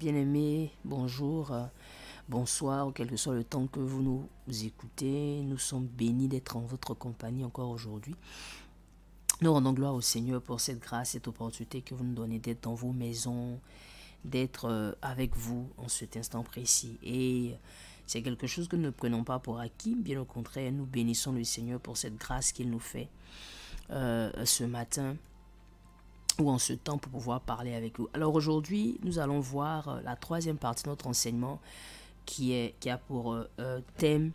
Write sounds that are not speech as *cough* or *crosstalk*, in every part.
Bien-aimés, bonjour, euh, bonsoir, quel que soit le temps que vous nous écoutez. Nous sommes bénis d'être en votre compagnie encore aujourd'hui. Nous rendons gloire au Seigneur pour cette grâce, cette opportunité que vous nous donnez d'être dans vos maisons, d'être euh, avec vous en cet instant précis. Et c'est quelque chose que nous ne prenons pas pour acquis, bien au contraire, nous bénissons le Seigneur pour cette grâce qu'il nous fait euh, ce matin en ce temps pour pouvoir parler avec vous. Alors aujourd'hui, nous allons voir euh, la troisième partie de notre enseignement qui, est, qui a pour euh, euh, thème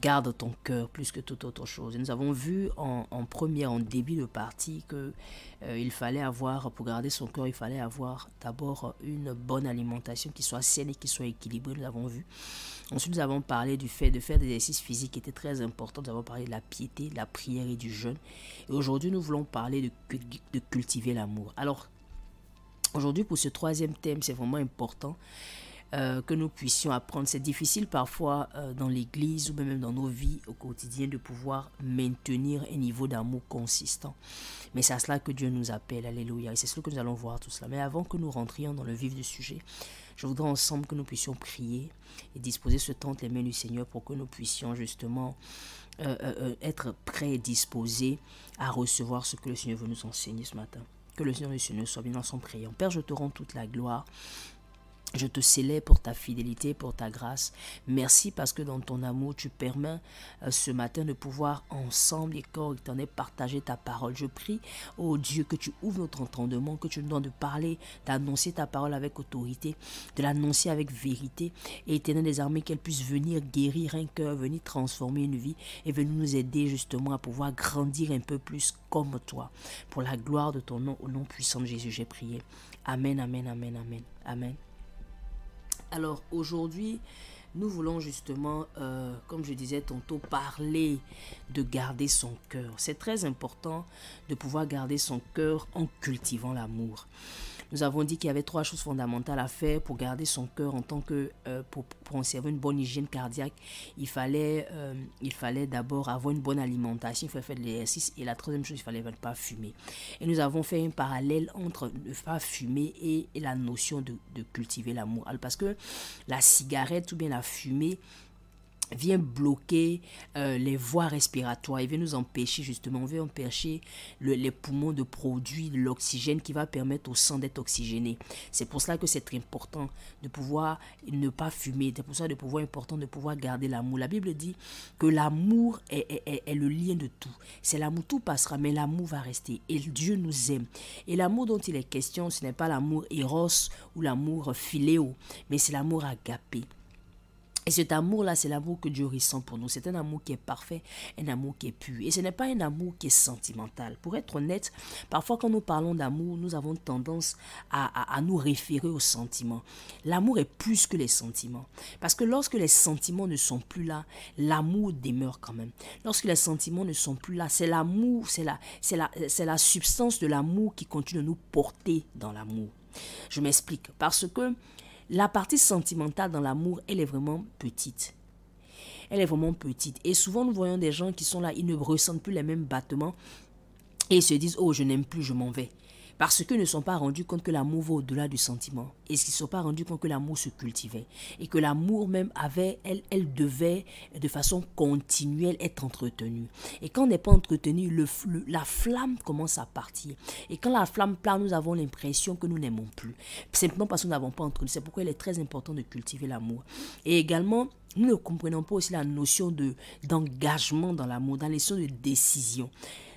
garde ton cœur plus que toute autre chose. nous avons vu en, premier en début de partie, que euh, il fallait avoir, pour garder son cœur, il fallait avoir d'abord une bonne alimentation qui soit saine et qui soit équilibrée, nous l'avons vu. Ensuite, nous avons parlé du fait de faire des exercices physiques qui étaient très importants. Nous avons parlé de la piété, de la prière et du jeûne. Et aujourd'hui, nous voulons parler de cultiver l'amour. Alors, aujourd'hui, pour ce troisième thème, c'est vraiment important euh, que nous puissions apprendre. C'est difficile parfois euh, dans l'Église ou même dans nos vies au quotidien de pouvoir maintenir un niveau d'amour consistant. Mais c'est à cela que Dieu nous appelle. Alléluia. Et c'est ce que nous allons voir tout cela. Mais avant que nous rentrions dans le vif du sujet, je voudrais ensemble que nous puissions prier et disposer ce temps les mains du Seigneur pour que nous puissions justement euh, être prêts et à recevoir ce que le Seigneur veut nous enseigner ce matin. Que le Seigneur le Seigneur soit bien dans son priant. Père, je te rends toute la gloire je te célèbre pour ta fidélité, pour ta grâce. Merci parce que dans ton amour, tu permets euh, ce matin de pouvoir ensemble et corps t'en partager ta parole. Je prie, oh Dieu, que tu ouvres notre entendement, que tu nous donnes de parler, d'annoncer ta parole avec autorité, de l'annoncer avec vérité. Et éternel des armées, qu'elle puisse venir guérir un cœur, venir transformer une vie et venir nous aider justement à pouvoir grandir un peu plus comme toi. Pour la gloire de ton nom, au nom puissant de Jésus, j'ai prié. Amen, amen, amen, amen, amen. Alors aujourd'hui, nous voulons justement, euh, comme je disais tantôt, parler de garder son cœur. C'est très important de pouvoir garder son cœur en cultivant l'amour. Nous avons dit qu'il y avait trois choses fondamentales à faire pour garder son cœur en tant que euh, pour, conserver une bonne hygiène cardiaque. Il fallait, euh, il fallait d'abord avoir une bonne alimentation, il fallait faire de l'exercice et la troisième chose, il fallait ne pas fumer. Et nous avons fait un parallèle entre ne pas fumer et, la notion de, de cultiver l'amour. Parce que la cigarette ou bien la fumée, vient bloquer euh, les voies respiratoires, il vient nous empêcher justement, on veut empêcher les poumons de produire l'oxygène qui va permettre au sang d'être oxygéné. C'est pour cela que c'est très important de pouvoir ne pas fumer, c'est pour ça de pouvoir important de pouvoir garder l'amour. La Bible dit que l'amour est, le lien de tout. C'est l'amour, tout passera, mais l'amour va rester. Et Dieu nous aime. Et l'amour dont il est question, ce n'est pas l'amour eros ou l'amour filéo, mais c'est l'amour agapé. Et cet amour-là, c'est l'amour que Dieu ressent pour nous. C'est un amour qui est parfait, un amour qui est pu. Et ce n'est pas un amour qui est sentimental. Pour être honnête, parfois quand nous parlons d'amour, nous avons tendance à, nous référer aux sentiments. L'amour est plus que les sentiments. Parce que lorsque les sentiments ne sont plus là, l'amour demeure quand même. Lorsque les sentiments ne sont plus là, c'est l'amour, c'est la, la, la substance de l'amour qui continue de nous porter dans l'amour. Je m'explique. Parce que la partie sentimentale dans l'amour, elle est vraiment petite. Elle est vraiment petite. Et souvent, nous voyons des gens qui sont là, ils ne ressentent plus les mêmes battements et ils se disent, oh, je n'aime plus, je m'en vais. Parce qu'ils ne sont pas rendus compte que l'amour va au-delà du sentiment. Et qu'ils ne sont pas rendus compte que l'amour se cultivait. Et que l'amour même avait, elle, elle devait de façon continuelle être entretenue. Et quand on n'est pas entretenu, le, la flamme commence à partir. Et quand la flamme part, nous avons l'impression que nous n'aimons plus. Simplement parce que nous n'avons pas entretenu. C'est pourquoi il est très important de cultiver l'amour. Et également, nous ne comprenons pas aussi la notion d'engagement dans l'amour, dans les notion de décision.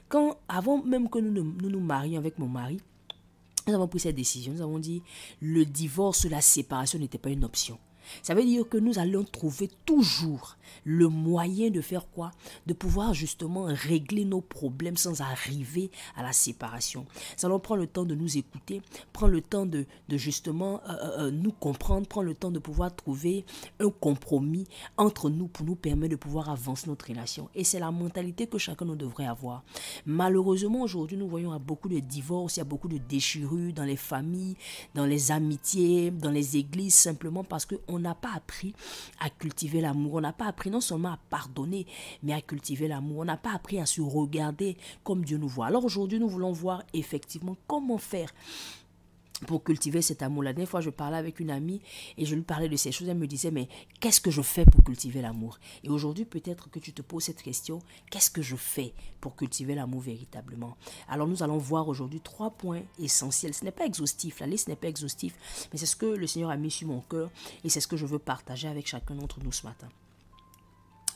Quand, avant même que nous nous, nous, marions avec mon mari, nous avons pris cette décision. Nous avons dit, le divorce, la séparation n'était pas une option. Ça veut dire que nous allons trouver toujours le moyen de faire quoi De pouvoir justement régler nos problèmes sans arriver à la séparation. Nous allons prendre le temps de nous écouter, prendre le temps de, justement euh, euh, euh, nous comprendre, prendre le temps de pouvoir trouver un compromis entre nous pour nous permettre de pouvoir avancer notre relation. Et c'est la mentalité que chacun nous devrait avoir. Malheureusement, aujourd'hui, nous voyons à beaucoup de divorces, il y a beaucoup de déchirures dans les familles, dans les amitiés, dans les églises, simplement parce qu'on on n'a pas appris à cultiver l'amour, on n'a pas appris non seulement à pardonner, mais à cultiver l'amour, on n'a pas appris à se regarder comme Dieu nous voit. Alors aujourd'hui, nous voulons voir effectivement comment faire pour cultiver cet amour. La dernière fois, je parlais avec une amie et je lui parlais de ces choses. Elle me disait, mais qu'est-ce que je fais pour cultiver l'amour Et aujourd'hui, peut-être que tu te poses cette question, qu'est-ce que je fais pour cultiver l'amour véritablement Alors, nous allons voir aujourd'hui trois points essentiels. Ce n'est pas exhaustif, la liste n'est pas exhaustive, mais c'est ce que le Seigneur a mis sur mon cœur et c'est ce que je veux partager avec chacun d'entre nous ce matin.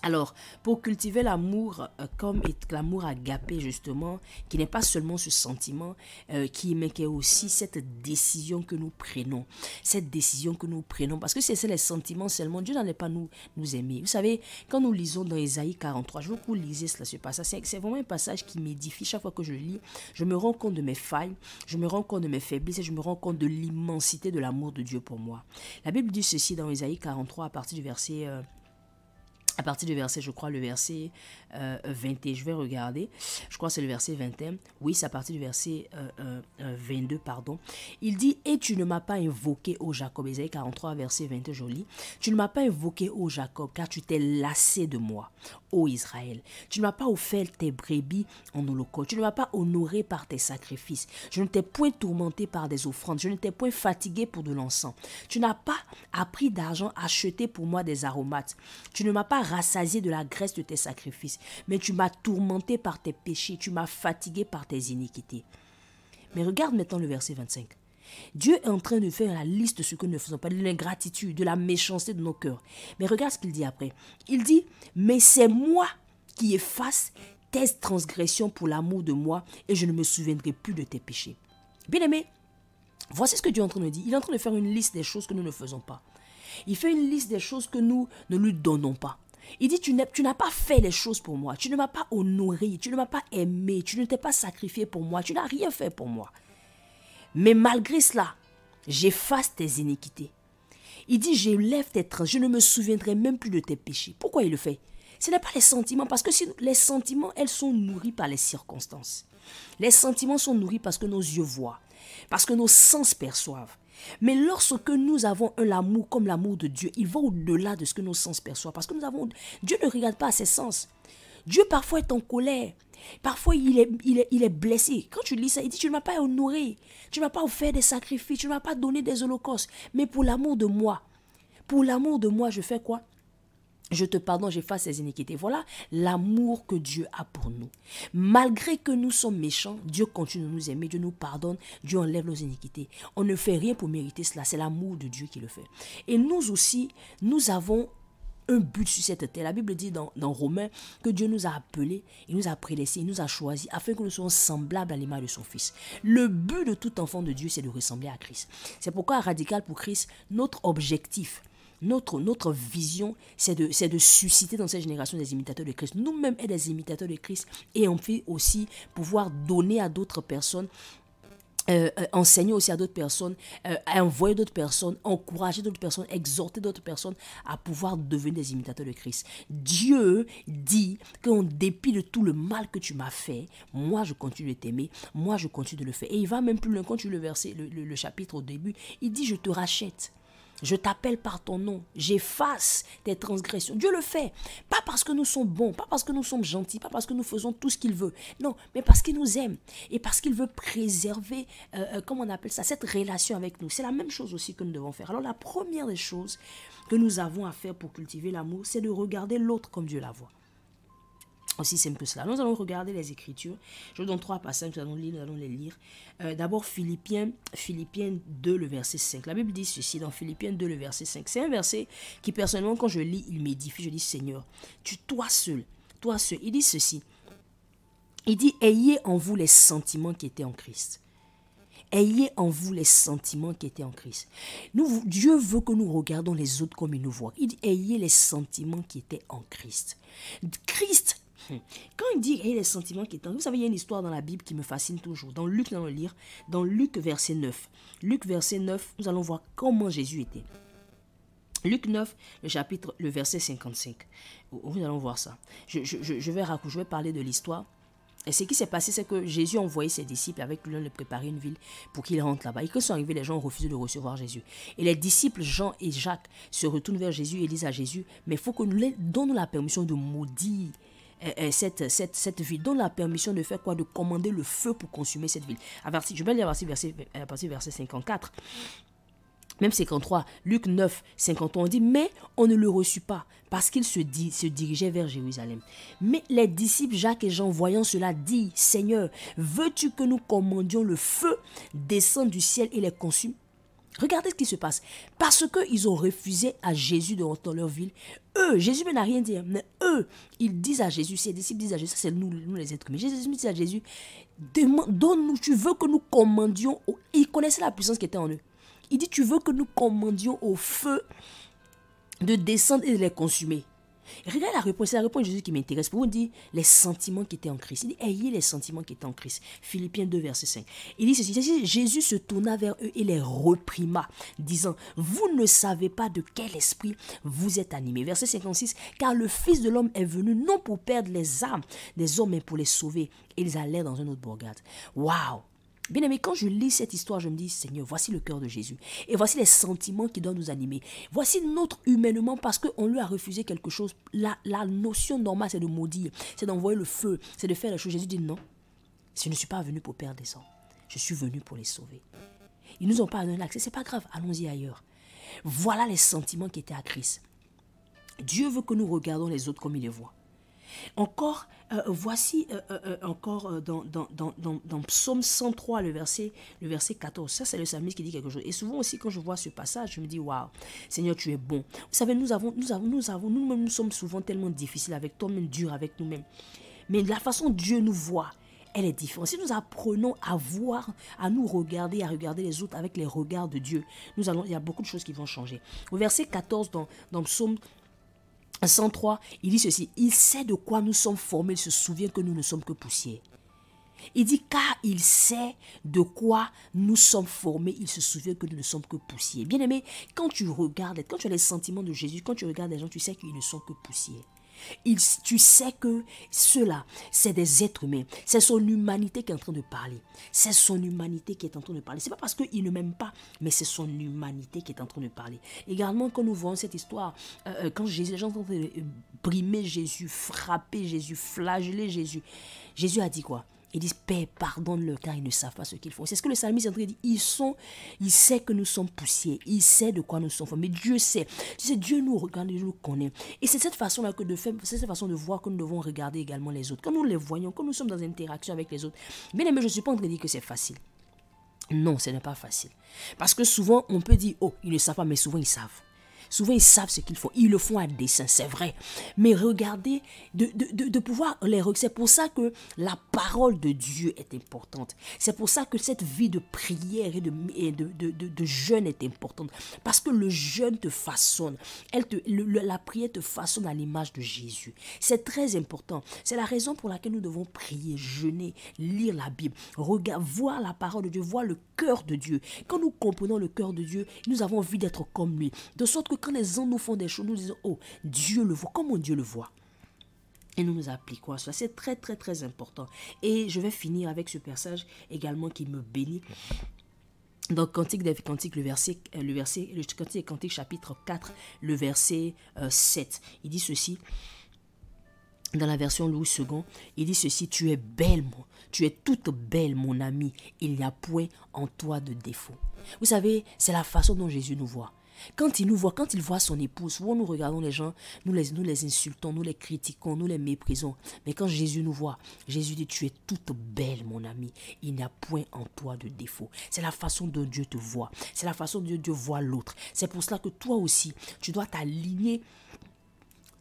Alors, pour cultiver l'amour euh, comme l'amour agapé, justement, qui n'est pas seulement ce sentiment, euh, qui, mais qui est aussi cette décision que nous prenons. Cette décision que nous prenons. Parce que c'est les sentiments seulement, Dieu n'allait pas nous, nous aimer. Vous savez, quand nous lisons dans Ésaïe 43, je veux vous lisez cela, ce passage. C'est vraiment un passage qui m'édifie chaque fois que je lis. Je me rends compte de mes failles, je me rends compte de mes faiblesses et je me rends compte de l'immensité de l'amour de Dieu pour moi. La Bible dit ceci dans Ésaïe 43 à partir du verset... Euh, à partir du verset, je crois, le verset 21. Euh, 20, je vais regarder, je crois que c'est le verset 21, oui, c'est à partir du verset 22, euh, euh, pardon. Il dit, et tu ne m'as pas invoqué, ô Jacob, Esaïe 43, verset 22, joli, tu ne m'as pas invoqué, ô Jacob, car tu t'es lassé de moi, ô Israël. Tu ne m'as pas offert tes brebis en holocauste, tu ne m'as pas honoré par tes sacrifices, je ne t'ai point tourmenté par des offrandes, je ne t'ai point fatigué pour de l'encens. Tu n'as pas appris d'argent acheté pour moi des aromates, tu ne m'as pas rassasié de la graisse de tes sacrifices, mais tu m'as tourmenté par tes péchés, tu m'as fatigué par tes iniquités. Mais regarde maintenant le verset 25. Dieu est en train de faire la liste de ce que nous ne faisons pas, de l'ingratitude, de la méchanceté de nos cœurs. Mais regarde ce qu'il dit après. Il dit, mais c'est moi qui efface tes transgressions pour l'amour de moi et je ne me souviendrai plus de tes péchés. Bien-aimé, voici ce que Dieu est en train de dire. Il est en train de faire une liste des choses que nous ne faisons pas. Il fait une liste des choses que nous ne lui donnons pas. Il dit, tu n'as pas fait les choses pour moi, tu ne m'as pas honoré, tu ne m'as pas aimé, tu ne t'es pas sacrifié pour moi, tu n'as rien fait pour moi. Mais malgré cela, j'efface tes iniquités. Il dit, j'élève tes traces, je ne me souviendrai même plus de tes péchés. Pourquoi il le fait Ce n'est pas les sentiments, parce que les sentiments, elles sont nourries par les circonstances. Les sentiments sont nourris parce que nos yeux voient, parce que nos sens perçoivent, mais lorsque nous avons un amour comme l'amour de Dieu, il va au-delà de ce que nos sens perçoivent. Parce que nous avons. Dieu ne regarde pas à ses sens. Dieu parfois est en colère. Parfois, il est, il est, il est blessé. Quand tu lis ça, il dit, tu ne m'as pas honoré. Tu ne m'as pas offert des sacrifices. Tu ne m'as pas donné des holocaustes. Mais pour l'amour de moi, pour l'amour de moi, je fais quoi je te pardonne, j'efface ces iniquités. Voilà l'amour que Dieu a pour nous. Malgré que nous sommes méchants, Dieu continue de nous aimer, Dieu nous pardonne, Dieu enlève nos iniquités. On ne fait rien pour mériter cela, c'est l'amour de Dieu qui le fait. Et nous aussi, nous avons un but sur cette terre. La Bible dit dans, Romains que Dieu nous a appelés, il nous a prélaissés, il nous a choisis afin que nous soyons semblables à l'image de son Fils. Le but de tout enfant de Dieu, c'est de ressembler à Christ. C'est pourquoi Radical pour Christ, notre objectif, notre, notre vision, c'est de, de susciter dans cette génération des imitateurs de Christ. Nous-mêmes être des imitateurs de Christ et on peut aussi pouvoir donner à d'autres personnes euh, euh, enseigner aussi à d'autres personnes, euh, envoyer d'autres personnes, encourager d'autres personnes, exhorter d'autres personnes à pouvoir devenir des imitateurs de Christ. Dieu dit qu'en dépit de tout le mal que tu m'as fait, moi je continue de t'aimer, moi je continue de le faire. Et il va même plus loin quand tu le verses, le chapitre au début, il dit je te rachète. Je t'appelle par ton nom. J'efface tes transgressions. Dieu le fait. Pas parce que nous sommes bons, pas parce que nous sommes gentils, pas parce que nous faisons tout ce qu'il veut. Non, mais parce qu'il nous aime et parce qu'il veut préserver, comme euh, euh, comment on appelle ça, cette relation avec nous. C'est la même chose aussi que nous devons faire. Alors la première des choses que nous avons à faire pour cultiver l'amour, c'est de regarder l'autre comme Dieu la voit. Aussi simple que cela. Nous allons regarder les Écritures. Je vous donne trois passages, nous allons, les lire. Euh, d'abord, Philippiens, Philippiens 2, le verset 5. La Bible dit ceci dans Philippiens 2, le verset 5. C'est un verset qui, personnellement, quand je lis, il m'édifie. Je dis, Seigneur, tu, toi seul, toi seul. Il dit ceci. Il dit, ayez en vous les sentiments qui étaient en Christ. Ayez en vous les sentiments qui étaient en Christ. Nous, Dieu veut que nous regardons les autres comme il nous voit. Il dit, ayez les sentiments qui étaient en Christ. Christ *laughs* Quand il dit et les sentiments qui tendent, vous savez, il y a une histoire dans la Bible qui me fascine toujours. Dans Luc, dans le lire, dans Luc verset 9. Luc verset 9, nous allons voir comment Jésus était. Luc 9, le chapitre, le verset 55. Nous allons voir ça. Je, vais parler de l'histoire. Et ce qui s'est passé, c'est que Jésus a envoyé ses disciples avec lui de préparer une ville pour qu'ils rentrent là-bas. Et quand sont arrivés, les gens ont refusé de recevoir Jésus. Et les disciples, Jean et Jacques, se retournent vers Jésus et disent à Jésus, mais il faut que nous les donnons la permission de maudire euh, euh, cette, cette, cette, ville. Dont la permission de faire quoi De commander le feu pour consumer cette ville. A partir, je vais lire verset, 54 euh, même 53, Luc 9, 51, on dit, mais on ne le reçut pas parce qu'il se, se dirigeait vers Jérusalem. Mais les disciples Jacques et Jean, voyant cela, dit, Seigneur, veux-tu que nous commandions le feu descend du ciel et les consume Regardez ce qui se passe. Parce qu'ils ont refusé à Jésus de rentrer dans leur ville, eux, Jésus n'a rien dit, hein. mais eux, ils disent à Jésus, ses disciples disent à Jésus, c'est nous, nous les êtres humains. Jésus dit à Jésus, donne-nous, tu veux que nous commandions, ils connaissaient la puissance qui était en eux. Il dit, tu veux que nous commandions au feu de descendre et de les consumer. Regarde la réponse. C'est la réponse de Jésus qui m'intéresse. Pour vous dire les sentiments qui étaient en Christ. Il dit Ayez les sentiments qui étaient en Christ. Philippiens 2, verset 5. Il dit ceci Jésus se tourna vers eux et les reprima, disant Vous ne savez pas de quel esprit vous êtes animés. Verset 56 Car le Fils de l'homme est venu non pour perdre les âmes des hommes, mais pour les sauver. Ils allaient dans une autre bourgade. Waouh Bien aimé, quand je lis cette histoire, je me dis, Seigneur, voici le cœur de Jésus. Et voici les sentiments qui doivent nous animer. Voici notre humainement parce qu'on lui a refusé quelque chose. La, notion normale, c'est de maudire, c'est d'envoyer le feu, c'est de faire la chose. Jésus dit, non, je ne suis pas venu pour perdre des sangs. Je suis venu pour les sauver. Ils nous ont pas donné l'accès, c'est pas grave, allons-y ailleurs. Voilà les sentiments qui étaient à Christ. Dieu veut que nous regardions les autres comme il les voit. Encore, euh, euh, voici euh, encore dans, dans, dans, Psaume 103, le verset, le verset 14. Ça, c'est le psalmiste qui dit quelque chose. Et souvent aussi, quand je vois ce passage, je me dis, waouh, Seigneur, tu es bon. Vous savez, nous avons, nous avons, nous avons, nous sommes souvent tellement difficiles avec toi-même, durs avec nous-mêmes. Mais la façon Dieu nous voit, elle est différente. Si nous apprenons à voir, à nous regarder, à regarder les autres avec les regards de Dieu, nous allons, il y a beaucoup de choses qui vont changer. Au verset 14 dans, dans Psaume 103, il dit ceci, il sait de quoi nous sommes formés, il se souvient que nous ne sommes que poussière. Il dit, car il sait de quoi nous sommes formés, il se souvient que nous ne sommes que poussière. Bien aimé, quand tu regardes, quand tu as les sentiments de Jésus, quand tu regardes les gens, tu sais qu'ils ne sont que poussière tu sais que ceux-là, c'est des êtres humains. C'est son humanité qui est en train de parler. C'est son humanité qui est en train de parler. C'est pas parce qu'il ne m'aime pas, mais c'est son humanité qui est en train de parler. Également, quand nous voyons cette histoire, euh, euh, quand les gens sont euh, brimer Jésus, frapper Jésus, flageller Jésus, Jésus a dit quoi ils disent, Père, pardonne-le, car ils ne savent pas ce qu'ils font. C'est ce que le psalmiste est en train de dire. Ils sont, il sait que nous sommes poussiers. Il sait de quoi nous sommes faits. Mais Dieu sait. Tu sais, Dieu nous regarde, et nous connaît. Et c'est cette façon-là que de faire, c'est cette façon de voir que nous devons regarder également les autres. Quand nous les voyons, quand nous sommes dans une interaction avec les autres. Bien aimé, je ne suis pas en train de dire que c'est facile. Non, ce n'est pas facile. Parce que souvent, on peut dire, oh, ils ne savent pas, mais souvent, ils savent. Souvent, ils savent ce qu'il faut, Ils le font à dessein, c'est vrai. Mais regardez, de, pouvoir les recueillir. C'est pour ça que la parole de Dieu est importante. C'est pour ça que cette vie de prière et de, de, jeûne est importante. Parce que le jeûne te façonne. Elle te, la prière te façonne à l'image de Jésus. C'est très important. C'est la raison pour laquelle nous devons prier, jeûner, lire la Bible, regard, voir la parole de Dieu, voir le cœur de Dieu. Quand nous comprenons le cœur de Dieu, nous avons envie d'être comme lui. De sorte que quand les hommes nous font des choses, nous disons, oh, Dieu le voit, comment Dieu le voit et nous nous appliquons à cela. C'est très, très, très important. Et je vais finir avec ce passage également qui me bénit. Dans Cantique des Cantiques, le verset, euh, le verset, le Cantique des chapitre 4, le verset 7, euh, il dit ceci. Dans la version Louis II, il dit ceci Tu es belle, mon, tu es toute belle, mon ami. Il n'y a point en toi de défaut. Vous savez, c'est la façon dont Jésus nous voit. Quand il nous voit, quand il voit son épouse, où nous regardons les gens, nous les, nous les insultons, nous les critiquons, nous les méprisons. Mais quand Jésus nous voit, Jésus dit, tu es toute belle, mon ami. Il n'y a point en toi de défaut. C'est la façon dont Dieu te voit. C'est la façon dont Dieu voit l'autre. C'est pour cela que toi aussi, tu dois t'aligner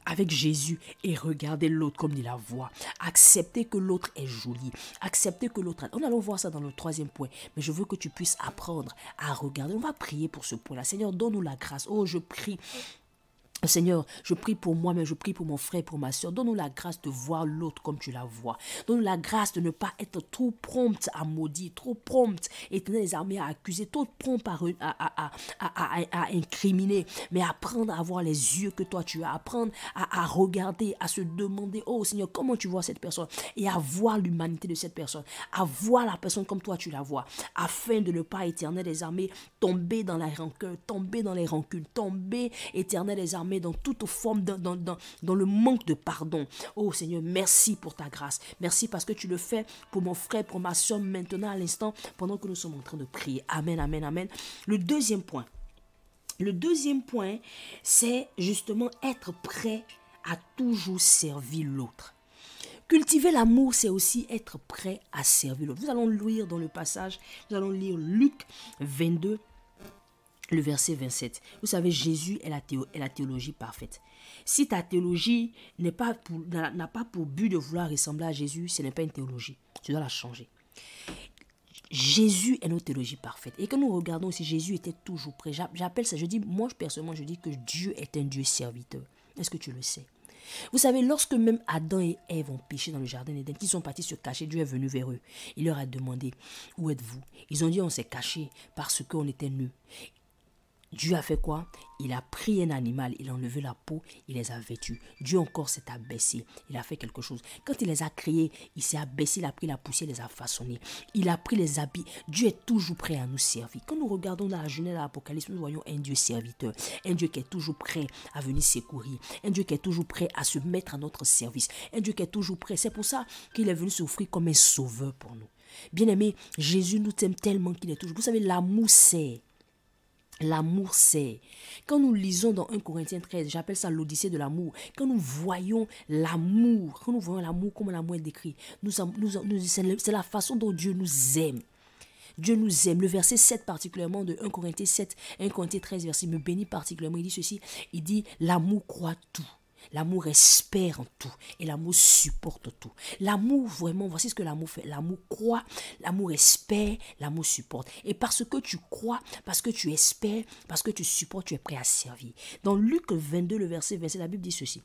avec Jésus et regarder l'autre comme il la voit. Accepter que l'autre est joli. Accepter que l'autre... On allons voir ça dans le troisième point. Mais je veux que tu puisses apprendre à regarder. On va prier pour ce point-là. Seigneur, donne-nous la grâce. Oh, je prie Seigneur, je prie pour moi, mais je prie pour mon frère, pour ma soeur. Donne-nous la grâce de voir l'autre comme tu la vois. Donne-nous la grâce de ne pas être trop prompte à maudire, trop prompte, éternel les armées, à accuser, trop prompt à, incriminer. Mais apprendre à voir les yeux que toi tu as, apprendre à, regarder, à se demander, oh Seigneur, comment tu vois cette personne Et à voir l'humanité de cette personne, à voir la personne comme toi tu la vois, afin de ne pas, éternel les armées, tomber dans la rancœur, tomber dans les rancunes, tomber, éternel les armées, dans toute forme, dans, dans, dans le manque de pardon. Oh Seigneur, merci pour ta grâce. Merci parce que tu le fais pour mon frère, pour ma soeur maintenant à l'instant, pendant que nous sommes en train de prier. Amen, amen, amen. Le deuxième point. Le deuxième point, c'est justement être prêt à toujours servir l'autre. Cultiver l'amour, c'est aussi être prêt à servir l'autre. Nous allons lire dans le passage, nous allons lire Luc 22, le verset 27. Vous savez, Jésus est la, théo est la théologie parfaite. Si ta théologie n'a pas, pas, pour but de vouloir ressembler à Jésus, ce n'est pas une théologie. Tu dois la changer. Jésus est notre théologie parfaite. Et quand nous regardons aussi, Jésus était toujours prêt. J'appelle ça, je dis, moi personnellement, je dis que Dieu est un Dieu serviteur. Est-ce que tu le sais vous savez, lorsque même Adam et Ève ont péché dans le jardin d'Éden, qu'ils sont partis se cacher, Dieu est venu vers eux. Il leur a demandé Où êtes-vous Ils ont dit On s'est caché parce qu'on était nus. Dieu a fait quoi Il a pris un animal, il a enlevé la peau, il les a vêtus. Dieu encore s'est abaissé, il a fait quelque chose. Quand il les a créés, il s'est abaissé, il a pris la poussière, il les a façonnés. Il a pris les habits. Dieu est toujours prêt à nous servir. Quand nous regardons dans la Genèse, l'Apocalypse, nous voyons un Dieu serviteur, un Dieu qui est toujours prêt à venir secourir, un Dieu qui est toujours prêt à se mettre à notre service, un Dieu qui est toujours prêt. C'est pour ça qu'il est venu s'offrir comme un sauveur pour nous. Bien aimé, Jésus nous aime tellement qu'il est toujours. Vous savez, l'amour c'est L'amour, c'est. Quand nous lisons dans 1 Corinthiens 13, j'appelle ça l'odyssée de l'amour. Quand nous voyons l'amour, quand nous voyons l'amour, comme l'amour est décrit, c'est la façon dont Dieu nous aime. Dieu nous aime. Le verset 7 particulièrement de 1 Corinthiens 7, 1 Corinthiens 13, verset me bénit particulièrement. Il dit ceci, il dit, l'amour croit tout. L'amour espère en tout et l'amour supporte tout. L'amour, vraiment, voici ce que l'amour fait. L'amour croit, l'amour espère, l'amour supporte. Et parce que tu crois, parce que tu espères, parce que tu supportes, tu es prêt à servir. Dans Luc 22, le verset 27, la Bible dit ceci.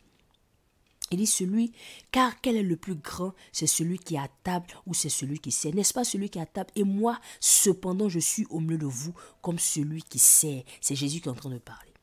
Il dit celui, car quel est le plus grand C'est celui qui est à table ou c'est celui qui sait. N'est-ce pas celui qui est à table Et moi, cependant, je suis au milieu de vous comme celui qui sait. C'est Jésus qui est en train de parler.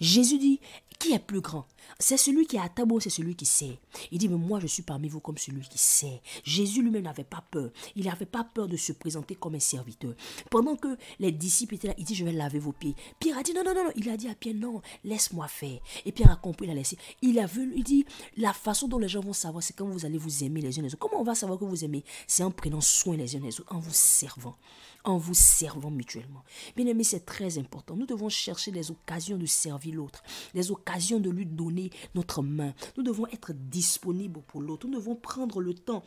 Jésus dit, qui est plus grand c'est celui qui est à c'est celui qui sait. Il dit, mais moi je suis parmi vous comme celui qui sait. Jésus lui-même n'avait pas peur. Il n'avait pas peur de se présenter comme un serviteur. Pendant que les disciples étaient là, il dit, je vais laver vos pieds. Pierre a dit, non, non, non, Il a dit à Pierre, non, laisse-moi faire. Et Pierre a compris, il a laissé. Il a vu, il dit, la façon dont les gens vont savoir, c'est quand vous allez vous aimer les uns les autres. Comment on va savoir que vous aimez C'est en prenant soin les uns les autres, en vous servant, en vous servant mutuellement. Bien aimé, c'est très important. Nous devons chercher des occasions de servir l'autre, des occasions de lui donner notre main. Nous devons être disponibles pour l'autre. Nous devons prendre le temps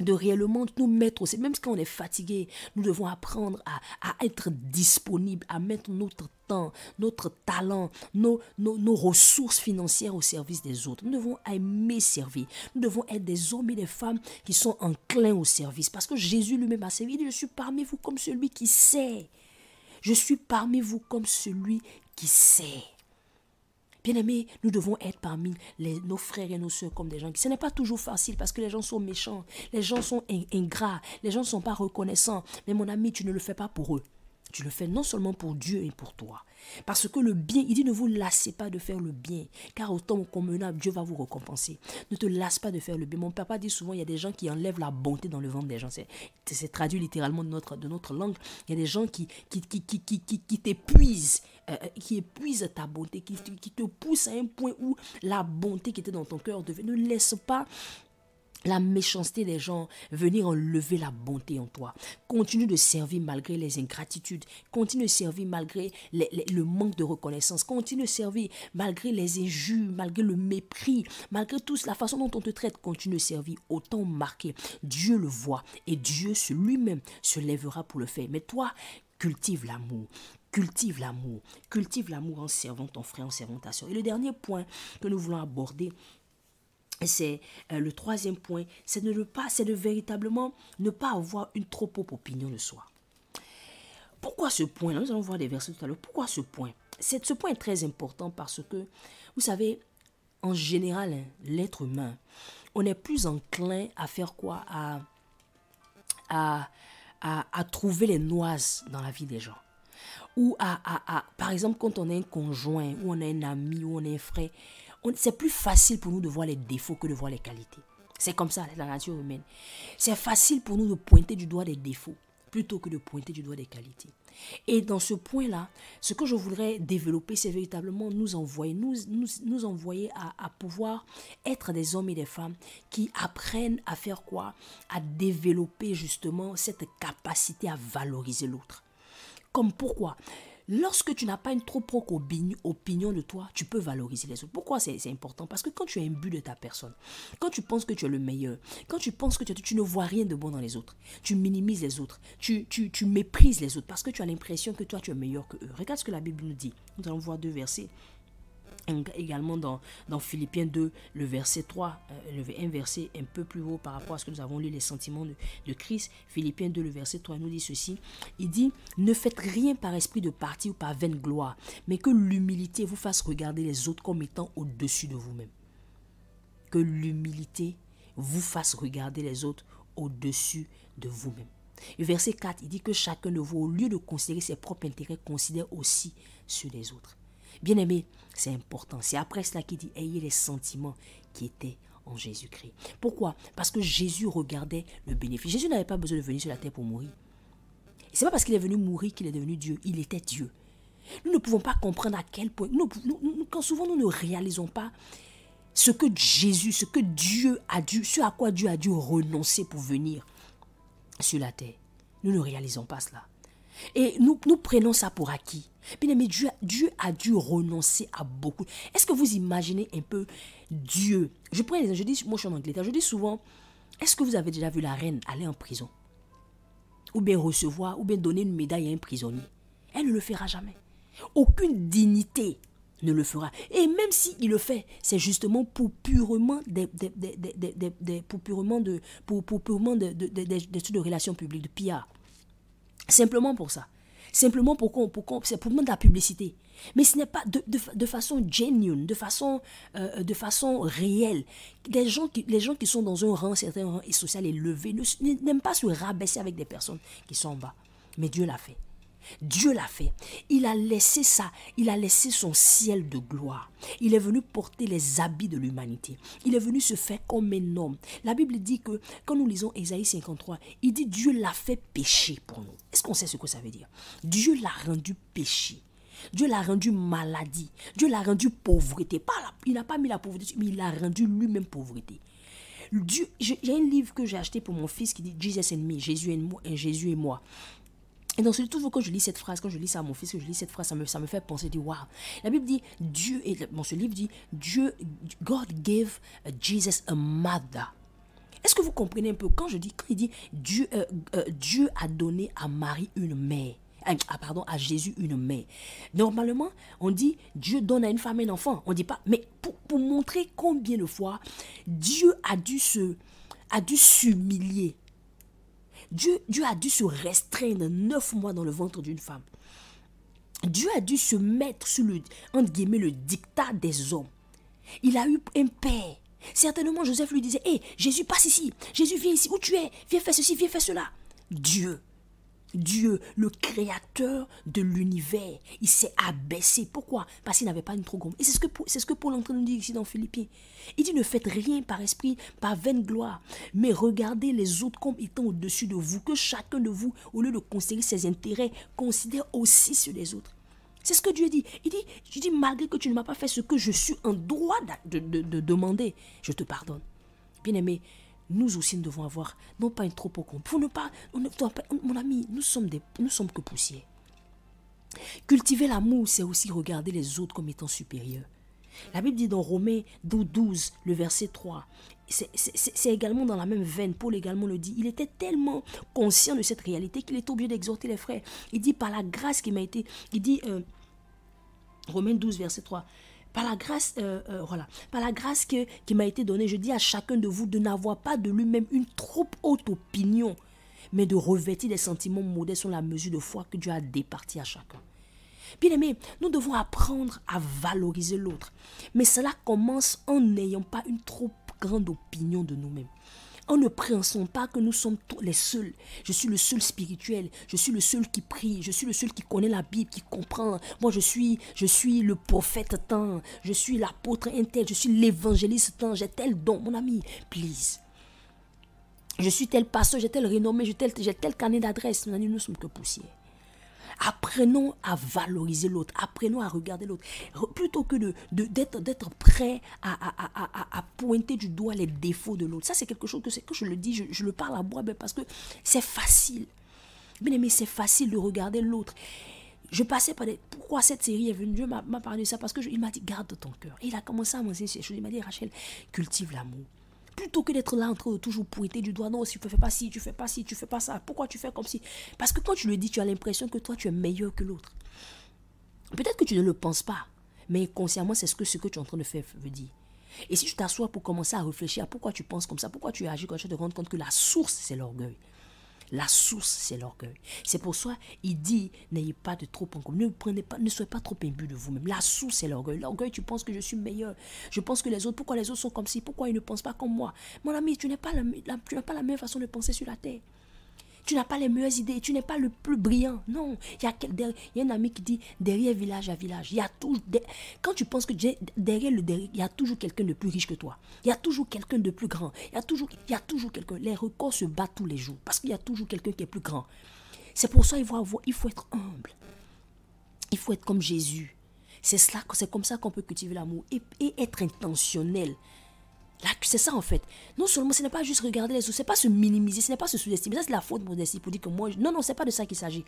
de réellement nous mettre aussi, même quand on est fatigué, nous devons apprendre à, être disponibles, à mettre notre temps, notre talent, nos, ressources financières au service des autres. Nous devons aimer servir. Nous devons être des hommes et des femmes qui sont enclins au service. Parce que Jésus lui-même a servi. dit, je suis parmi vous comme celui qui sait. Je suis parmi vous comme celui qui sait. Bien-aimés, nous devons être parmi nos frères et nos soeurs comme des gens. Ce n'est pas toujours facile parce que les gens sont méchants, les gens sont ingrats, les gens ne sont pas reconnaissants. Mais mon ami, tu ne le fais pas pour eux. Tu le fais non seulement pour Dieu et pour toi. Parce que le bien, il dit ne vous lassez pas de faire le bien, car au temps convenable, Dieu va vous récompenser. Ne te lasse pas de faire le bien. Mon papa dit souvent, il y a des gens qui enlèvent la bonté dans le ventre des gens. C'est traduit littéralement de notre, de notre langue. Il y a des gens qui, qui, qui, qui, qui, t'épuisent, euh, euh, qui épuisent ta bonté, qui, qui te poussent à un point où la bonté qui était dans ton cœur Ne laisse pas la méchanceté des gens, venir enlever la bonté en toi. Continue de servir malgré les ingratitudes, continue de servir malgré le manque de reconnaissance, continue de servir malgré les injures, malgré le mépris, malgré toute la façon dont on te traite, continue de servir autant marqué. Dieu le voit et Dieu lui-même se lèvera pour le faire. Mais toi, cultive l'amour. Cultive l'amour, cultive l'amour en servant ton frère, en servant ta soeur. Et le dernier point que nous voulons aborder, c'est euh, le troisième point, c'est de ne pas, c'est de véritablement ne pas avoir une trop haute opinion de soi. Pourquoi ce point Nous allons voir des versets tout à l'heure. Pourquoi ce point Ce point est très important parce que, vous savez, en général, hein, l'être humain, on est plus enclin à faire quoi à, à, trouver les noises dans la vie des gens. Ou à, à, par exemple, quand on est un conjoint, ou on est un ami, ou on est un frère, c'est plus facile pour nous de voir les défauts que de voir les qualités. C'est comme ça, la nature humaine. C'est facile pour nous de pointer du doigt les défauts plutôt que de pointer du doigt les qualités. Et dans ce point-là, ce que je voudrais développer, c'est véritablement nous envoyer, nous, nous, envoyer à, à, pouvoir être des hommes et des femmes qui apprennent à faire quoi À développer justement cette capacité à valoriser l'autre. Comme pourquoi Lorsque tu n'as pas une trop propre opinion de toi, tu peux valoriser les autres. Pourquoi c'est important Parce que quand tu as un but de ta personne, quand tu penses que tu es le meilleur, quand tu penses que tu, ne vois rien de bon dans les autres, tu minimises les autres, tu, tu méprises les autres parce que tu as l'impression que toi tu es meilleur que eux. Regarde ce que la Bible nous dit. Nous allons voir deux versets également dans, Philippiens 2, le verset 3, euh, le, un verset un peu plus haut par rapport à ce que nous avons lu, les sentiments de, de Christ. Philippiens 2, le verset 3, nous dit ceci. Il dit, ne faites rien par esprit de parti ou par vaine gloire, mais que l'humilité vous fasse regarder les autres comme étant au-dessus de vous-même. Que l'humilité vous fasse regarder les autres au-dessus de vous-même. Verset 4, il dit que chacun de vous, au lieu de considérer ses propres intérêts, considère aussi ceux des autres. Bien aimé, c'est important. C'est après cela qu'il dit ayez les sentiments qui étaient en Jésus-Christ. Pourquoi Parce que Jésus regardait le bénéfice. Jésus n'avait pas besoin de venir sur la terre pour mourir. C'est pas parce qu'il est venu mourir qu'il est devenu Dieu. Il était Dieu. Nous ne pouvons pas comprendre à quel point. quand souvent nous ne réalisons pas ce que Jésus, ce que Dieu a dû, ce à quoi Dieu a dû renoncer pour venir sur la terre. Nous ne réalisons pas cela. Et nous, prenons ça pour acquis. Bien aimé, Dieu, a dû renoncer à beaucoup. Est-ce que vous imaginez un peu Dieu Je prends les je dis, moi je suis en Angleterre, je dis souvent, est-ce que vous avez déjà vu la reine aller en prison Ou bien recevoir, ou bien donner une médaille à un prisonnier Elle ne le fera jamais. Aucune dignité ne le fera. Et même s'il il le fait, c'est justement pour purement des, des, des, pour purement de pour, de, de, relations publiques, de PR. Simplement pour ça. Simplement pour qu'on, pour c'est pour de la publicité. Mais ce n'est pas de, de, façon genuine, de façon, euh, euh, de façon réelle. Des gens les gens qui sont dans un rang, certain rang social élevé n'aiment pas se rabaisser avec des personnes qui sont en bas. Mais Dieu l'a fait. Dieu l'a fait. Il a laissé ça. Il a laissé son ciel de gloire. Il est venu porter les habits de l'humanité. Il est venu se faire comme un homme. La Bible dit que quand nous lisons Ésaïe 53, il dit Dieu l'a fait péché pour nous. Est-ce qu'on sait ce que ça veut dire Dieu l'a rendu péché. Dieu l'a rendu maladie. Dieu l'a rendu pauvreté. Pas il n'a pas mis la pauvreté, mais il l'a rendu lui-même pauvreté. Dieu, j'ai un livre que j'ai acheté pour mon fils qui dit Jesus and me, Jésus et moi, et Jésus et moi. Et donc, surtout, quand je lis cette phrase, quand je lis ça à mon fils, que je lis cette phrase, ça me, ça me fait penser, du waouh. La Bible dit, Dieu, et bon, ce livre dit, Dieu, God gave uh, Jesus a mother. Est-ce que vous comprenez un peu quand je dis, quand il dit, Dieu, euh, euh, Dieu a donné à Marie une mère. Euh, ah, pardon, à Jésus une mère. Normalement, on dit Dieu donne à une femme un enfant. On dit pas, mais pour, pour montrer combien de fois Dieu a dû se, a dû s'humilier Dieu, a dû se restreindre neuf mois dans le ventre d'une femme. Dieu a dû se mettre sous le, entre guillemets, le dictat des hommes. Il a eu un père. Certainement, Joseph lui disait, hé, Jésus, passe ici. Jésus, viens ici. Où tu es Viens faire ceci, viens faire cela. Dieu Dieu, le créateur de l'univers, il s'est abaissé. Pourquoi Parce qu'il n'avait pas une trop grande. Et c'est ce, que, c'est ce que Paul est en train de dire ici dans Philippiens. Il dit Ne faites rien par esprit, par vaine gloire, mais regardez les autres comme étant au-dessus de vous. Que chacun de vous, au lieu de considérer ses intérêts, considère aussi ceux des autres. C'est ce que Dieu dit. Il dit, je dis, malgré que tu ne m'as pas fait ce que je suis en droit de demander, je te pardonne. Bien aimé, nous aussi nous devons avoir non pas une trop au compte. Pour ne pas, pas, mon ami, nous sommes des, nous sommes que poussière. Cultiver l'amour, c'est aussi regarder les autres comme étant supérieurs. La Bible dit dans Romains 12, le verset 3, c'est également dans la même veine, Paul également le dit, il était tellement conscient de cette réalité qu'il est obligé d'exhorter les frères. Il dit, par la grâce qui m'a été, il dit, euh, Romains 12, verset 3, par la grâce, euh, euh, voilà, par la grâce que, qui m'a été donnée, je dis à chacun de vous de n'avoir pas de lui-même une trop haute opinion, mais de revêtir des sentiments modestes sur la mesure de foi que Dieu a départi à chacun. Bien aimé, nous devons apprendre à valoriser l'autre, mais cela commence en n'ayant pas une trop grande opinion de nous-mêmes en ne pensant pas que nous sommes tous les seuls. Je suis le seul spirituel, je suis le seul qui prie, je suis le seul qui connaît la Bible, qui comprend. Moi, je suis, je suis le prophète tant, je suis l'apôtre intel, je suis l'évangéliste tant, j'ai tel don, mon ami, please. Je suis tel pasteur, j'ai tel renommé, j'ai tel, tel carnet d'adresse. Mon ami, nous ne sommes que poussière. Apprenons à valoriser l'autre. Apprenons à regarder l'autre. Plutôt que d'être de, d'être prêt à, pointer du doigt les défauts de l'autre. Ça, c'est quelque chose que, que je le dis, je, le parle à moi, mais parce que c'est facile. mais aimé, c'est facile de regarder l'autre. Je passais par des... Pourquoi cette série est venue Dieu m'a parlé de ça parce que il m'a dit, garde ton cœur. Et il a commencé à me ces choses. Il m'a dit, Rachel, cultive l'amour. Plutôt que d'être là entre eux, toujours pointer du doigt, non, si tu fais pas ci, tu fais pas ci, tu fais pas ça, pourquoi tu fais comme si Parce que quand tu le dis, tu as l'impression que toi, tu es meilleur que l'autre. Peut-être que tu ne le penses pas, mais consciemment, c'est ce que ce que tu es en train de faire veut dire. Et si tu t'assois pour commencer à réfléchir à pourquoi tu penses comme ça, pourquoi tu agis comme ça, tu te rends compte que la source, c'est l'orgueil. La source, c'est l'orgueil. C'est pour ça il dit n'ayez pas de trop en commun. Ne, prenez pas, ne soyez pas trop imbu de vous-même. La source, c'est l'orgueil. L'orgueil, tu penses que je suis meilleur. Je pense que les autres, pourquoi les autres sont comme si Pourquoi ils ne pensent pas comme moi Mon ami, tu n'as pas, la, pas la même façon de penser sur la terre tu n'as pas les meilleures idées, tu n'es pas le plus brillant. Non, il y, a, un ami qui dit derrière village à village, il y a toujours. Quand tu penses que derrière le derrière, il y a toujours quelqu'un de plus riche que toi. Il y a toujours quelqu'un de plus grand. Il y a toujours, il y a toujours quelqu'un. Les records se battent tous les jours parce qu'il y a toujours quelqu'un qui est plus grand. C'est pour ça il faut, il faut être humble. Il faut être comme Jésus. C'est cela, c'est comme ça qu'on peut cultiver l'amour et être intentionnel c'est ça en fait. Non seulement ce n'est pas juste regarder les autres, ce n'est pas se minimiser, ce n'est pas se sous-estimer. Ça, c'est la faute de modestie pour dire que moi, non, non, c'est pas de ça qu'il s'agit.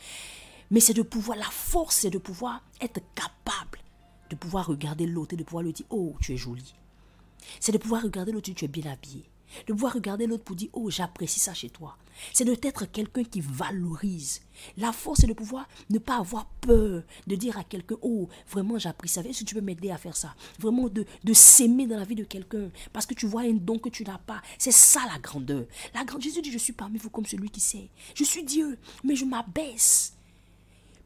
Mais c'est de pouvoir, la force, c'est de pouvoir être capable de pouvoir regarder l'autre et de pouvoir lui dire Oh, tu es jolie. C'est de pouvoir regarder l'autre, et tu es bien habillé de pouvoir regarder l'autre pour dire, oh, j'apprécie ça chez toi. C'est de être quelqu'un qui valorise. La force, c'est de pouvoir ne pas avoir peur, de dire à quelqu'un, oh, vraiment, j'apprécie ça. Est-ce que tu peux m'aider à faire ça Vraiment, de, s'aimer dans la vie de quelqu'un, parce que tu vois un don que tu n'as pas. C'est ça la grandeur. La grande Jésus dit, je suis parmi vous comme celui qui sait. Je suis Dieu, mais je m'abaisse.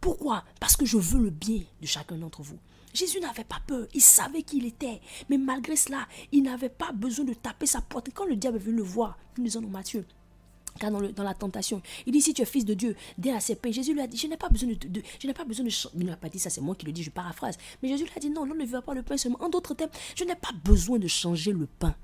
Pourquoi Parce que je veux le bien de chacun d'entre vous. Jésus n'avait pas peur, il savait qui il était. Mais malgré cela, il n'avait pas besoin de taper sa porte. Quand le diable est venu le voir, nous disons dans Matthieu, car dans, le, dans, la tentation, il dit si tu es fils de Dieu, dès ses pains. Jésus lui a dit je n'ai pas besoin de, de je n'ai pas besoin de il n'a pas dit ça, c'est moi qui le dis, je paraphrase. Mais Jésus lui a dit non, non ne vivra pas le pain seulement. En d'autres termes, je n'ai pas besoin de changer le pain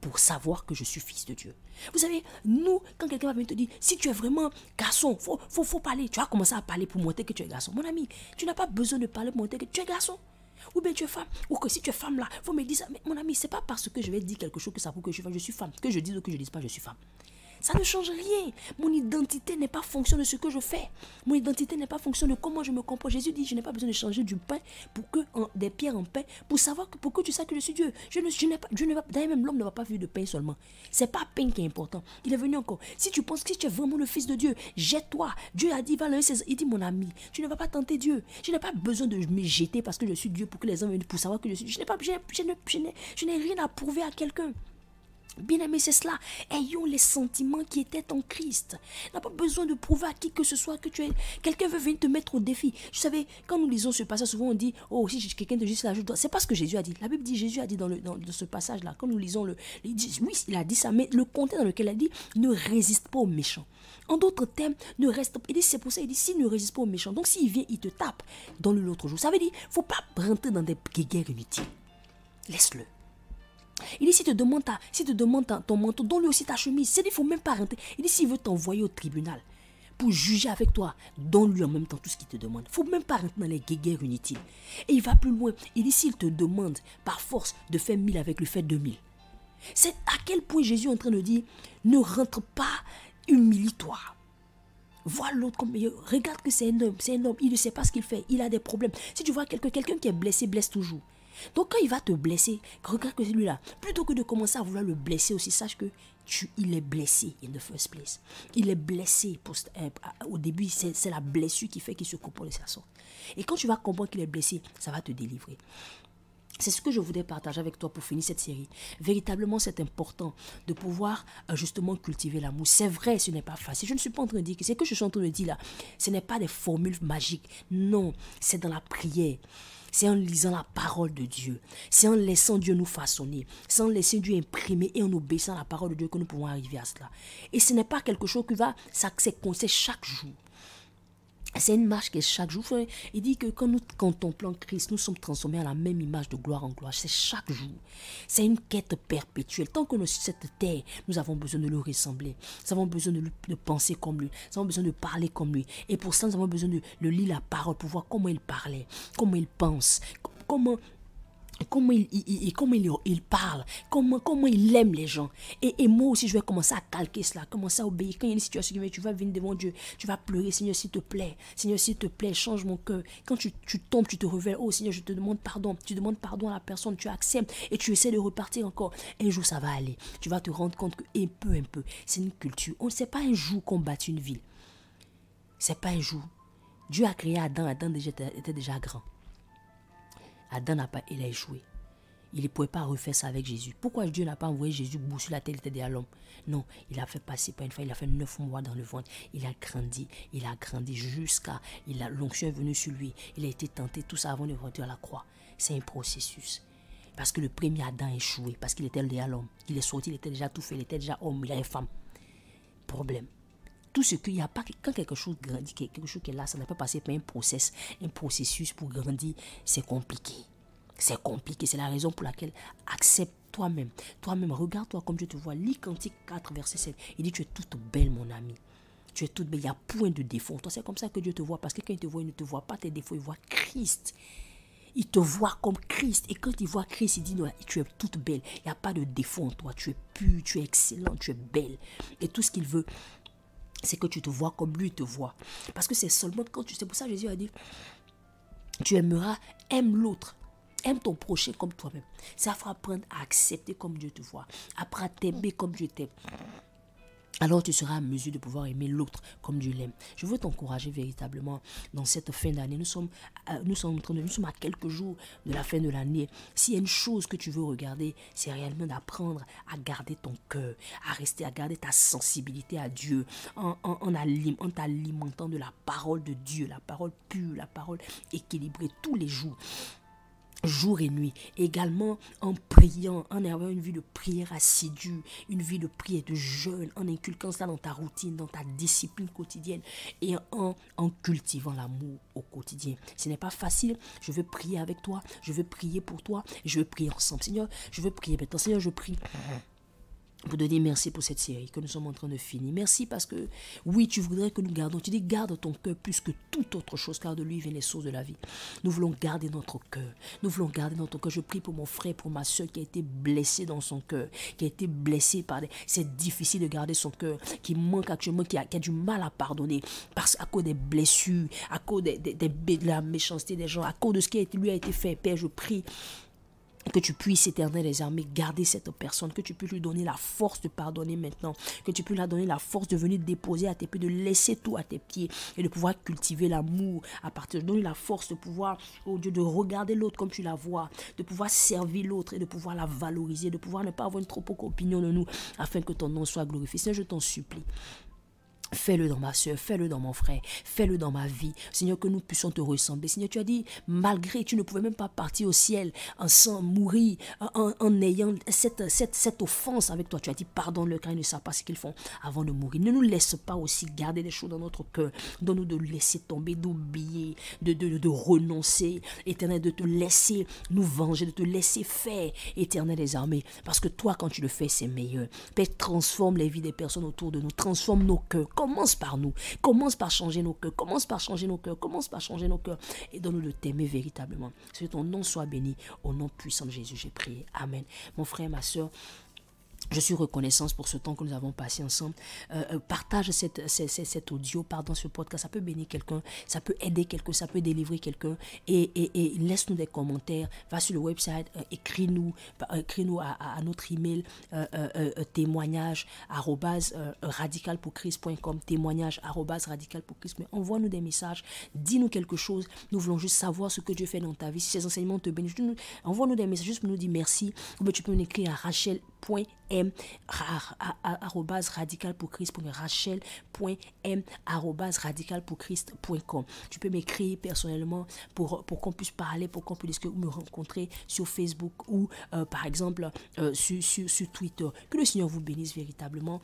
pour savoir que je suis fils de Dieu. Vous savez, nous, quand quelqu'un va venir te dire, si tu es vraiment garçon, faut, faut, faut parler. Tu vas commencer à parler pour montrer que tu es garçon. Mon ami, tu n'as pas besoin de parler pour montrer que tu es garçon ou bien tu es femme, ou que si tu es femme là, faut me dire ça. Mais mon ami, c'est pas parce que je vais dire quelque chose que ça prouve que je suis femme. Je suis femme. Que je dise ou que je ne dise pas, je suis femme. Ça ne change rien. Mon identité n'est pas fonction de ce que je fais. Mon identité n'est pas fonction de comment je me comporte. Jésus dit, je n'ai pas besoin de changer du pain pour que des pierres en pain pour savoir que tu saches que je suis Dieu. Je ne, je pas, je ne d'ailleurs même l'homme ne va pas vivre de pain seulement. C'est pas pain qui est important. Il est venu encore. Si tu penses que tu es vraiment le fils de Dieu, jette-toi. Dieu a dit, va le Il dit, mon ami, tu ne vas pas tenter Dieu. Je n'ai pas besoin de me jeter parce que je suis Dieu pour que les hommes viennent pour savoir que je suis Dieu. n'ai pas, je n'ai rien à prouver à quelqu'un. Bien-aimé, c'est cela. Ayons les sentiments qui étaient en Christ. N'a pas besoin de prouver à qui que ce soit que tu es. Quelqu'un veut venir te mettre au défi. tu savais, quand nous lisons ce passage, souvent on dit Oh, si quelqu'un de juste l'ajoute. je C'est pas ce que Jésus a dit. La Bible dit Jésus a dit dans, le, ce passage-là, quand nous lisons le. Il dit, oui, il a dit ça, mais le contexte dans lequel il a dit Ne résiste pas aux méchants. En d'autres termes, ne reste Il dit C'est pour ça, il dit S'il ne résiste pas aux méchants, donc s'il vient, il te tape dans l'autre jour. Ça veut dire faut pas rentrer dans des guerres inutiles. Laisse-le. Il dit, s'il te demande, si te demande ton manteau, donne-lui aussi ta chemise. C'est il faut même pas rentrer. Il dit, s'il veut t'envoyer au tribunal pour juger avec toi, donne-lui en même temps tout ce qu'il te demande. Il faut même pas rentrer dans les guéguerres inutiles. Et il va plus loin. Il dit, s'il te demande par force de faire mille avec le fait deux mille. C'est à quel point Jésus est en train de dire, ne rentre pas, humilie-toi. Vois l'autre comme regarde que c'est un homme, c'est un homme, il ne sait pas ce qu'il fait, il a des problèmes. Si tu vois quelqu'un qui est blessé blesse toujours. Donc quand il va te blesser, regarde que celui-là, plutôt que de commencer à vouloir le blesser aussi, sache que tu, il est blessé in the first place. Il est blessé euh, au début, c'est la blessure qui fait qu'il se comporte de sa sorte. Et quand tu vas comprendre qu'il est blessé, ça va te délivrer. C'est ce que je voulais partager avec toi pour finir cette série. Véritablement, c'est important de pouvoir euh, justement cultiver l'amour. C'est vrai, ce n'est pas facile. Je ne suis pas en train de dire que c'est que je suis en train de dire là. Ce n'est pas des formules magiques. Non, c'est dans la prière. C'est en lisant la parole de Dieu. C'est en laissant Dieu nous façonner. C'est en laissant Dieu imprimer et en obéissant à la parole de Dieu que nous pouvons arriver à cela. Et ce n'est pas quelque chose qui va s'accepter chaque jour. C'est une marche qui chaque jour. Il dit que quand nous contemplons Christ, nous sommes transformés à la même image de gloire en gloire. C'est chaque jour. C'est une quête perpétuelle. Tant que nous sommes sur cette terre, nous avons besoin de le ressembler. Nous avons besoin de, penser comme lui. Nous avons besoin de parler comme lui. Et pour ça, nous avons besoin de, de lire la parole pour voir comment il parlait, comment il pense, comment comment il, comment il, parle, comment, comment il aime les gens. Et, moi aussi, je vais commencer à calquer cela, commencer à obéir. Quand il y a une situation qui tu vas venir devant Dieu, tu vas pleurer, Seigneur, s'il te plaît, Seigneur, s'il te plaît, change mon cœur. Quand tu, tombes, tu te réveilles, oh Seigneur, je te demande pardon, tu demandes pardon à la personne, tu acceptes et tu essaies de repartir encore. Un jour, ça va aller. Tu vas te rendre compte que, un peu, un peu, c'est une culture. On ne sait pas un jour qu'on bat une ville. C'est pas un jour. Dieu a créé Adam, Adam était déjà grand. Adam n'a pas, il a échoué. Il ne pouvait pas refaire ça avec Jésus. Pourquoi Dieu n'a pas envoyé Jésus bousser la tête de l'homme Non, il a fait passer par une fois, il a fait neuf mois dans le ventre. Il a grandi, il a grandi jusqu'à. il a L'onction est venue sur lui. Il a été tenté tout ça avant de venir à la croix. C'est un processus. Parce que le premier Adam a échoué, parce qu'il était à l'homme. Il est sorti, il était déjà tout fait, il était déjà homme, il avait femme. Problème. Tout ce qu'il n'y a pas, quand quelque chose grandit, quelque chose qui est là, ça n'a pas passé par un process, un processus pour grandir, c'est compliqué. C'est compliqué. C'est la raison pour laquelle accepte toi-même. Toi-même, regarde-toi comme Dieu te voit. Lis Cantique 4, verset 7. Il dit Tu es toute belle, mon ami. Tu es toute belle. Il n'y a point de défaut. Toi, c'est comme ça que Dieu te voit. Parce que quand il te voit, il ne te voit pas tes défauts. Il voit Christ. Il te voit comme Christ. Et quand il voit Christ, il dit Non, tu es toute belle. Il n'y a pas de défaut en toi. Tu es pure, tu es excellente, tu es belle. Et tout ce qu'il veut, c'est que tu te vois comme lui te voit. Parce que c'est seulement quand tu... sais pour ça Jésus a dit, tu aimeras, aime l'autre. Aime ton prochain comme toi-même. Ça faut apprendre à accepter comme Dieu te voit. Apprendre à t'aimer comme Dieu t'aime alors tu seras à mesure de pouvoir aimer l'autre comme tu l'aime. Je veux t'encourager véritablement dans cette fin d'année. Nous sommes, à, nous, sommes à quelques jours de la fin de l'année. S'il y a une chose que tu veux regarder, c'est réellement d'apprendre à garder ton cœur, à rester, à garder ta sensibilité à Dieu, en, en t'alimentant de la parole de Dieu, la parole pure, la parole équilibrée tous les jours jour et nuit. Également en priant, en ayant une vie de prière assidue, une vie de prière de jeûne, en inculquant ça dans ta routine, dans ta discipline quotidienne et en, en cultivant l'amour au quotidien. Ce n'est pas facile. Je veux prier avec toi. Je veux prier pour toi. Je veux prier ensemble. Seigneur, je veux prier maintenant. Seigneur, je prie vous donner merci pour cette série que nous sommes en train de finir. Merci parce que, oui, tu voudrais que nous gardions. Tu dis, garde ton cœur plus que toute autre chose, car de lui viennent les sources de la vie. Nous voulons garder notre cœur. Nous voulons garder notre cœur. Je prie pour mon frère, pour ma soeur qui a été blessée dans son cœur, qui a été blessée par des... C'est difficile de garder son cœur, qui manque actuellement, qui a, du mal à pardonner, parce à cause des blessures, à cause des, de la méchanceté des gens, à cause de ce qui lui a été fait. Père, je prie que tu puisses, éternel les armées, garder cette personne, que tu puisses lui donner la force de pardonner maintenant, que tu puisses lui donner la force de venir déposer à tes pieds, de laisser tout à tes pieds et de pouvoir cultiver l'amour à partir de donner la force de pouvoir, oh Dieu, de regarder l'autre comme tu la vois, de pouvoir servir l'autre et de pouvoir la valoriser, de pouvoir ne pas avoir une trop haute opinion de nous afin que ton nom soit glorifié. Seigneur, je t'en supplie. Fais-le dans ma soeur, fais-le dans mon frère, fais-le dans ma vie. Seigneur, que nous puissions te ressembler. Seigneur, tu as dit, malgré, tu ne pouvais même pas partir au ciel en sans mourir, en, ayant cette, cette, cette, offense avec toi. Tu as dit, pardonne-le car ils ne savent pas ce qu'ils font avant de mourir. Ne nous laisse pas aussi garder des choses dans notre cœur. Donne-nous de laisser tomber, d'oublier, de, de, de, renoncer, éternel, de te laisser nous venger, de te laisser faire, éternel des armées. Parce que toi, quand tu le fais, c'est meilleur. Père, transforme les vies des personnes autour de nous, transforme nos cœurs Commence par nous. Commence par changer nos cœurs. Commence par changer nos cœurs. Commence par changer nos cœurs. Et donne-nous de t'aimer véritablement. Que ton nom soit béni. Au nom puissant de Jésus, j'ai prié. Amen. Mon frère, ma soeur, je suis reconnaissante pour ce temps que nous avons passé ensemble. Euh, euh, partage cette, cet audio, pardon, ce podcast. Ça peut bénir quelqu'un, ça peut aider quelqu'un, ça peut délivrer quelqu'un. Et, laisse-nous des commentaires. Va sur le website, euh, écris-nous écris -nous à, notre email témoignage radicalpourchrist.com témoignage radicalpourchrist. Mais envoie-nous des messages, dis-nous quelque chose. Nous voulons juste savoir ce que Dieu fait dans ta vie. Si ces enseignements te bénissent, envoie-nous des messages juste pour nous dire merci. Ou tu peux nous écrire à Rachel m radical pour Christ pour Tu peux m'écrire personnellement pour, pour qu'on puisse parler, pour qu'on puisse me rencontrer sur Facebook ou euh, par exemple euh, sur, sur, Twitter. Que le Seigneur vous bénisse véritablement.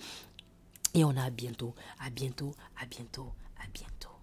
Et on a bientôt, à bientôt, à bientôt, à bientôt.